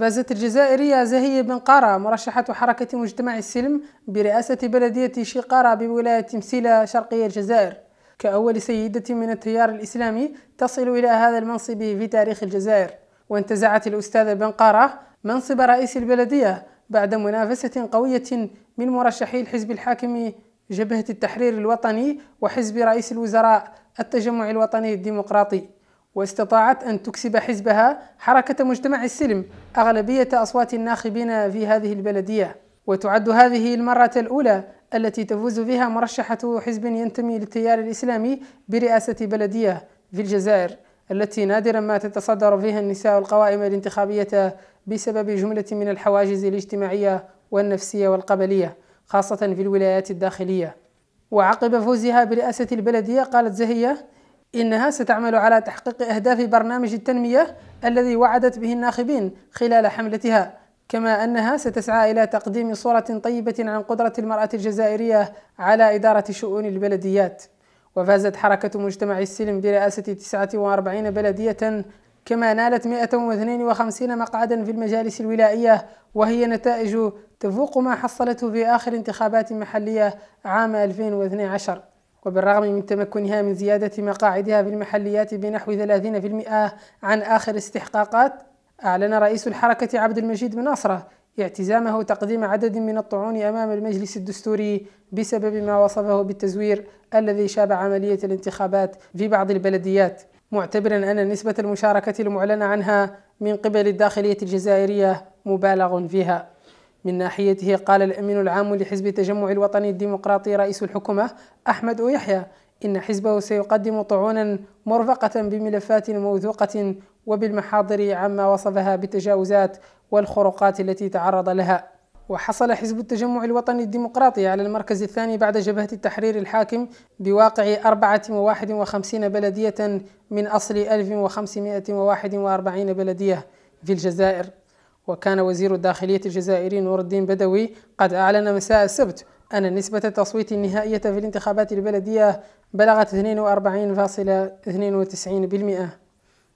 فازت الجزائرية زهية بن قارة مرشحة حركة مجتمع السلم برئاسة بلدية شقارة بولاية تمسيلة شرقية الجزائر كأول سيدة من التيار الإسلامي تصل إلى هذا المنصب في تاريخ الجزائر وانتزعت الأستاذة بن قارة منصب رئيس البلدية بعد منافسة قوية من مرشحي الحزب الحاكم جبهة التحرير الوطني وحزب رئيس الوزراء التجمع الوطني الديمقراطي واستطاعت أن تكسب حزبها حركة مجتمع السلم أغلبية أصوات الناخبين في هذه البلدية وتعد هذه المرة الأولى التي تفوز بها مرشحة حزب ينتمي للتيار الإسلامي برئاسة بلدية في الجزائر التي نادرا ما تتصدر فيها النساء القوائم الانتخابية بسبب جملة من الحواجز الاجتماعية والنفسية والقبلية خاصة في الولايات الداخلية وعقب فوزها برئاسة البلدية قالت زهية إنها ستعمل على تحقيق أهداف برنامج التنمية الذي وعدت به الناخبين خلال حملتها كما أنها ستسعى إلى تقديم صورة طيبة عن قدرة المرأة الجزائرية على إدارة شؤون البلديات وفازت حركة مجتمع السلم برئاسة 49 بلدية كما نالت 152 مقعدا في المجالس الولائية وهي نتائج تفوق ما حصلته في آخر انتخابات محلية عام 2012 وبالرغم من تمكنها من زيادة مقاعدها في المحليات بنحو 30% عن آخر استحقاقات أعلن رئيس الحركة عبد المجيد بن ناصرة اعتزامه تقديم عدد من الطعون أمام المجلس الدستوري بسبب ما وصفه بالتزوير الذي شاب عملية الانتخابات في بعض البلديات معتبرا أن نسبة المشاركة المعلنة عنها من قبل الداخلية الجزائرية مبالغ فيها من ناحيته قال الأمين العام لحزب التجمع الوطني الديمقراطي رئيس الحكومة أحمد يحيى إن حزبه سيقدم طعونا مرفقة بملفات موثوقة وبالمحاضر عما وصفها بالتجاوزات والخروقات التي تعرض لها وحصل حزب التجمع الوطني الديمقراطي على المركز الثاني بعد جبهة التحرير الحاكم بواقع 451 بلدية من أصل 1541 بلدية في الجزائر وكان وزير الداخلية الجزائري نور الدين بدوي قد أعلن مساء السبت أن نسبة التصويت النهائية في الانتخابات البلدية بلغت 42.92%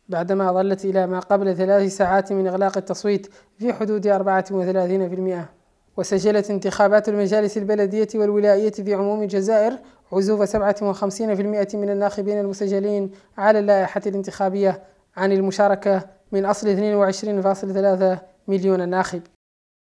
بعدما ظلت إلى ما قبل ثلاث ساعات من إغلاق التصويت في حدود 34% وسجلت انتخابات المجالس البلدية والولائية في عموم الجزائر عزوف 57% من الناخبين المسجلين على اللائحة الانتخابية عن المشاركة من أصل 22.3 مليون ناخب